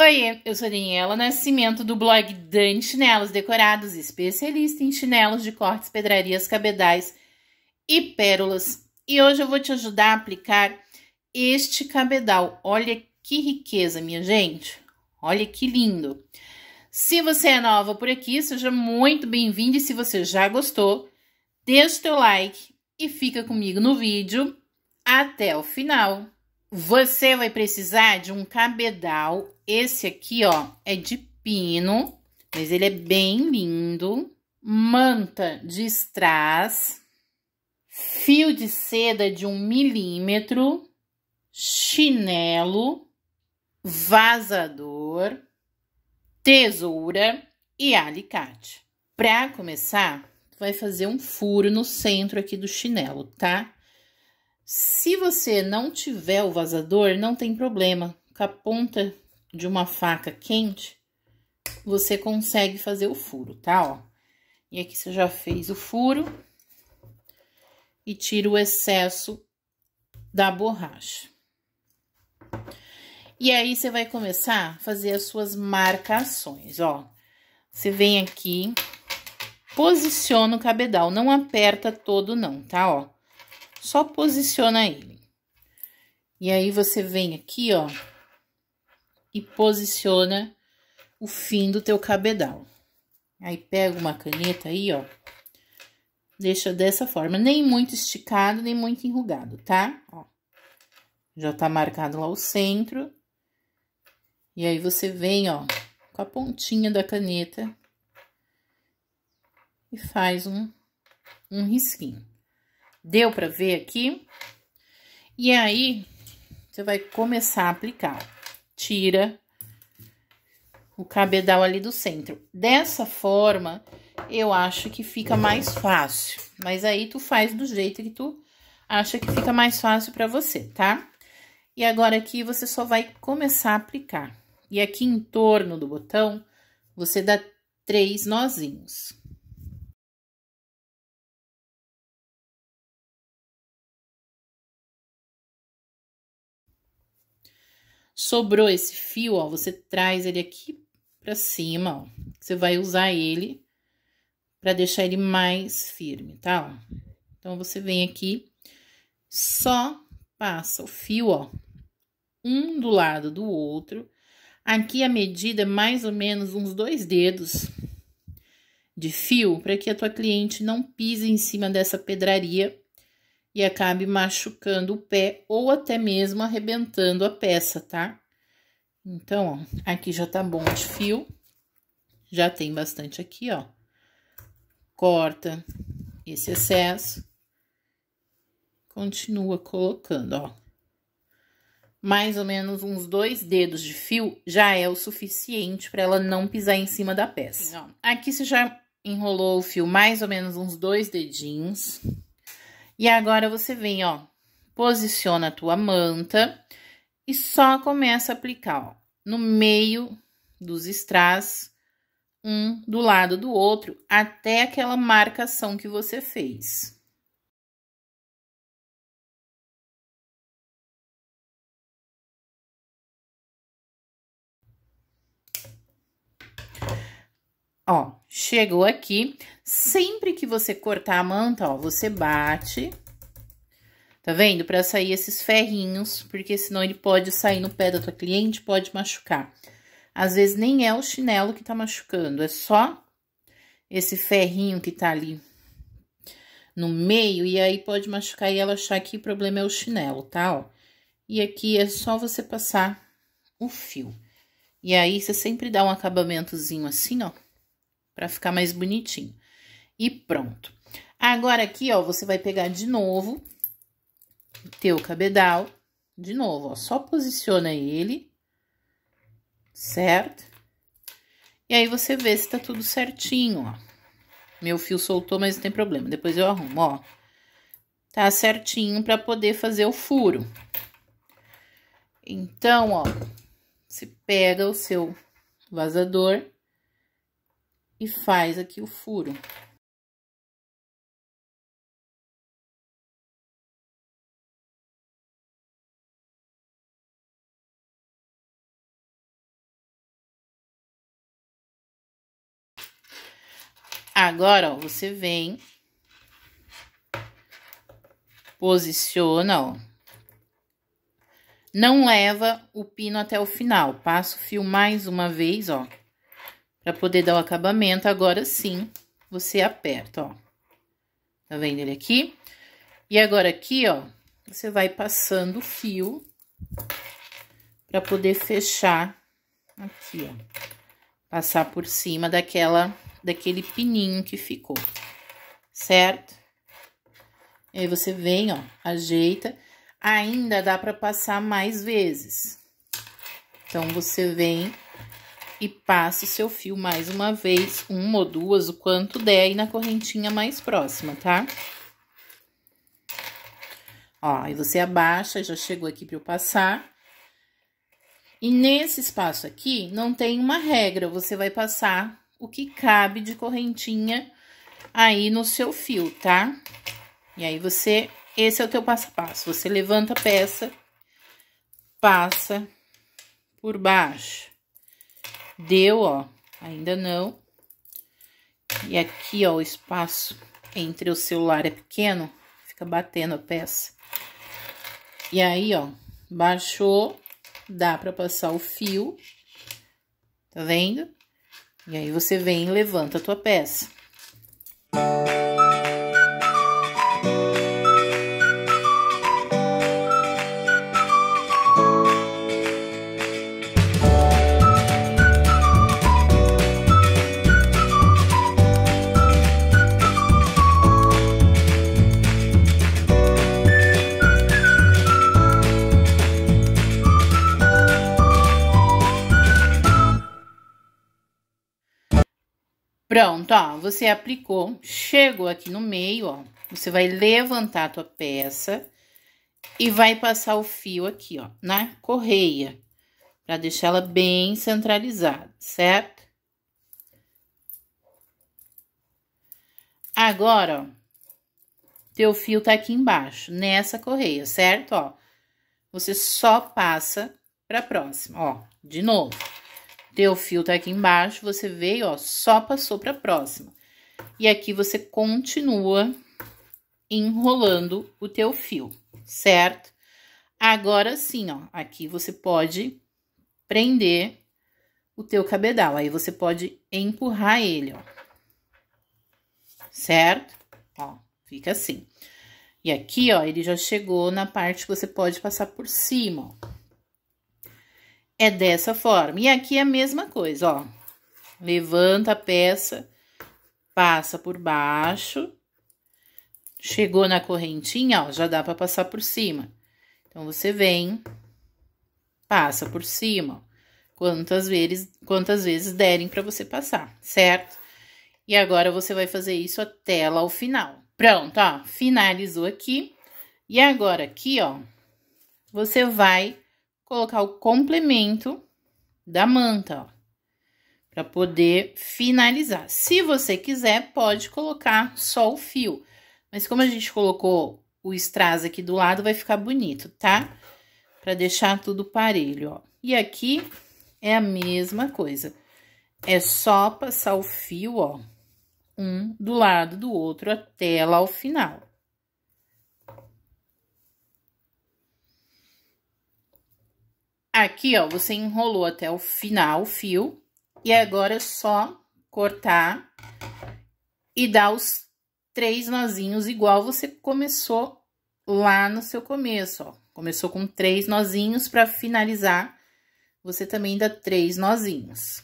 Oi, eu sou Daniela Nascimento do blog Dani Chinelos Decorados, especialista em chinelos de cortes, pedrarias, cabedais e pérolas. E hoje eu vou te ajudar a aplicar este cabedal. Olha que riqueza, minha gente. Olha que lindo. Se você é nova por aqui, seja muito bem-vindo e se você já gostou, deixa o teu like e fica comigo no vídeo até o final. Você vai precisar de um cabedal esse aqui, ó, é de pino, mas ele é bem lindo. Manta de strass. Fio de seda de um milímetro. Chinelo. Vazador. Tesoura e alicate. Para começar, vai fazer um furo no centro aqui do chinelo, tá? Se você não tiver o vazador, não tem problema. Com a ponta de uma faca quente, você consegue fazer o furo, tá? Ó. E aqui você já fez o furo e tira o excesso da borracha. E aí, você vai começar a fazer as suas marcações, ó. Você vem aqui, posiciona o cabedal, não aperta todo não, tá, ó? Só posiciona ele. E aí, você vem aqui, ó, e posiciona o fim do teu cabedal. Aí pega uma caneta aí, ó. Deixa dessa forma, nem muito esticado, nem muito enrugado, tá? Ó. Já tá marcado lá o centro. E aí você vem, ó, com a pontinha da caneta e faz um, um risquinho. Deu pra ver aqui? E aí, você vai começar a aplicar, tira o cabedal ali do centro. Dessa forma, eu acho que fica mais fácil. Mas aí, tu faz do jeito que tu acha que fica mais fácil pra você, tá? E agora aqui, você só vai começar a aplicar. E aqui em torno do botão, você dá três nozinhos. Sobrou esse fio, ó, você traz ele aqui pra cima, ó. Você vai usar ele pra deixar ele mais firme, tá? Então, você vem aqui, só passa o fio, ó, um do lado do outro. Aqui a medida é mais ou menos uns dois dedos de fio, para que a tua cliente não pise em cima dessa pedraria e acabe machucando o pé ou até mesmo arrebentando a peça, tá? Então, ó, aqui já tá bom de fio, já tem bastante aqui, ó. Corta esse excesso, continua colocando, ó. Mais ou menos uns dois dedos de fio já é o suficiente para ela não pisar em cima da peça. Aqui você já enrolou o fio mais ou menos uns dois dedinhos, e agora você vem, ó, posiciona a tua manta e só começa a aplicar, ó, no meio dos strass, um do lado do outro, até aquela marcação que você fez. Ó, chegou aqui. Sempre que você cortar a manta, ó, você bate. Tá vendo? Pra sair esses ferrinhos, porque senão ele pode sair no pé da tua cliente, pode machucar. Às vezes nem é o chinelo que tá machucando, é só esse ferrinho que tá ali no meio, e aí pode machucar e ela achar que o problema é o chinelo, tá? Ó. E aqui é só você passar o fio. E aí, você sempre dá um acabamentozinho assim, ó para ficar mais bonitinho. E pronto. Agora aqui, ó, você vai pegar de novo o teu cabedal, de novo, ó, só posiciona ele, certo? E aí você vê se tá tudo certinho, ó. Meu fio soltou, mas não tem problema, depois eu arrumo, ó. Tá certinho para poder fazer o furo. Então, ó, você pega o seu vazador e faz aqui o furo. Agora, ó, você vem, posiciona, ó. Não leva o pino até o final. Passa o fio mais uma vez, ó. Pra poder dar o acabamento, agora sim, você aperta, ó. Tá vendo ele aqui? E agora aqui, ó, você vai passando o fio pra poder fechar aqui, ó. Passar por cima daquela, daquele pininho que ficou, certo? E aí você vem, ó, ajeita. Ainda dá pra passar mais vezes. Então, você vem e passe seu fio mais uma vez, uma ou duas, o quanto der, aí na correntinha mais próxima, tá? Ó, aí você abaixa, já chegou aqui para eu passar. E nesse espaço aqui, não tem uma regra, você vai passar o que cabe de correntinha aí no seu fio, tá? E aí você, esse é o teu passo a passo, você levanta a peça, passa por baixo. Deu, ó, ainda não. E aqui, ó, o espaço entre o celular é pequeno, fica batendo a peça. E aí, ó, baixou, dá pra passar o fio, tá vendo? E aí, você vem e levanta a tua peça. Pronto, ó, você aplicou, chegou aqui no meio, ó, você vai levantar a tua peça e vai passar o fio aqui, ó, na correia, para deixar ela bem centralizada, certo? Agora, ó, teu fio tá aqui embaixo, nessa correia, certo? Ó, você só passa pra próxima, ó, de novo. Teu fio tá aqui embaixo, você veio, ó, só passou pra próxima. E aqui você continua enrolando o teu fio, certo? Agora sim, ó, aqui você pode prender o teu cabedal. Aí você pode empurrar ele, ó. Certo? Ó, fica assim. E aqui, ó, ele já chegou na parte que você pode passar por cima, ó. É dessa forma. E aqui é a mesma coisa, ó. Levanta a peça, passa por baixo. Chegou na correntinha, ó, já dá pra passar por cima. Então, você vem, passa por cima, ó, quantas vezes, quantas vezes derem pra você passar, certo? E agora, você vai fazer isso até lá o final. Pronto, ó, finalizou aqui. E agora, aqui, ó, você vai colocar o complemento da manta, ó, para poder finalizar. Se você quiser, pode colocar só o fio, mas como a gente colocou o strass aqui do lado, vai ficar bonito, tá? Para deixar tudo parelho, ó. E aqui é a mesma coisa. É só passar o fio, ó, um do lado do outro até lá o final. Aqui, ó, você enrolou até o final o fio. E agora é só cortar e dar os três nozinhos igual você começou lá no seu começo, ó. Começou com três nozinhos, para finalizar, você também dá três nozinhos.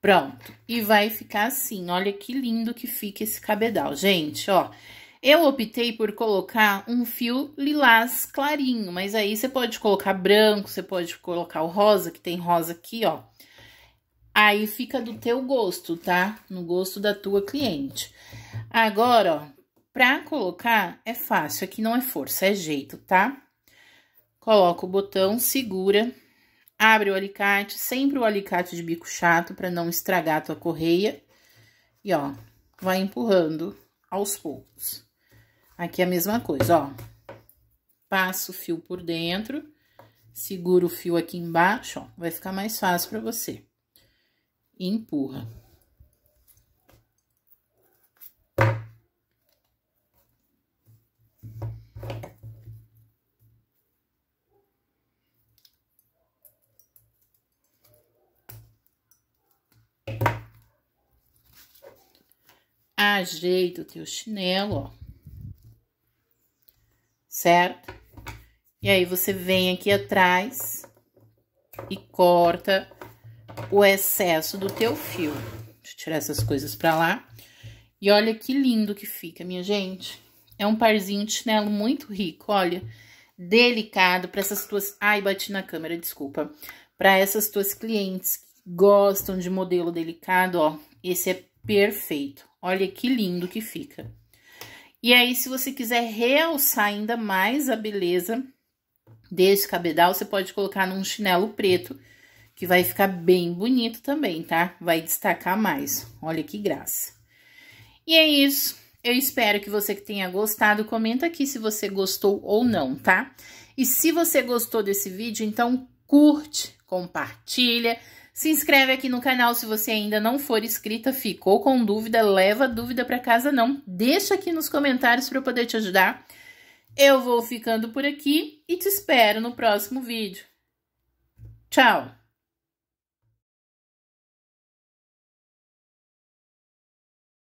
Pronto, e vai ficar assim, olha que lindo que fica esse cabedal, gente, ó. Eu optei por colocar um fio lilás clarinho, mas aí você pode colocar branco, você pode colocar o rosa, que tem rosa aqui, ó. Aí fica do teu gosto, tá? No gosto da tua cliente. Agora, ó, pra colocar é fácil, aqui não é força, é jeito, tá? Coloca o botão, segura, abre o alicate, sempre o alicate de bico chato para não estragar a tua correia. E ó, vai empurrando aos poucos. Aqui é a mesma coisa, ó. Passo o fio por dentro, seguro o fio aqui embaixo, ó. Vai ficar mais fácil pra você. E empurra. ajeita o teu chinelo, ó certo? E aí, você vem aqui atrás e corta o excesso do teu fio. Deixa eu tirar essas coisas pra lá. E olha que lindo que fica, minha gente. É um parzinho de chinelo muito rico, olha. Delicado para essas tuas... Ai, bati na câmera, desculpa. Para essas tuas clientes que gostam de modelo delicado, ó. Esse é perfeito. Olha que lindo que fica. E aí, se você quiser realçar ainda mais a beleza desse cabedal, você pode colocar num chinelo preto, que vai ficar bem bonito também, tá? Vai destacar mais. Olha que graça. E é isso. Eu espero que você que tenha gostado, comenta aqui se você gostou ou não, tá? E se você gostou desse vídeo, então curte, compartilha, se inscreve aqui no canal se você ainda não for inscrita, ficou com dúvida, leva dúvida para casa não. Deixa aqui nos comentários para eu poder te ajudar. Eu vou ficando por aqui e te espero no próximo vídeo. Tchau!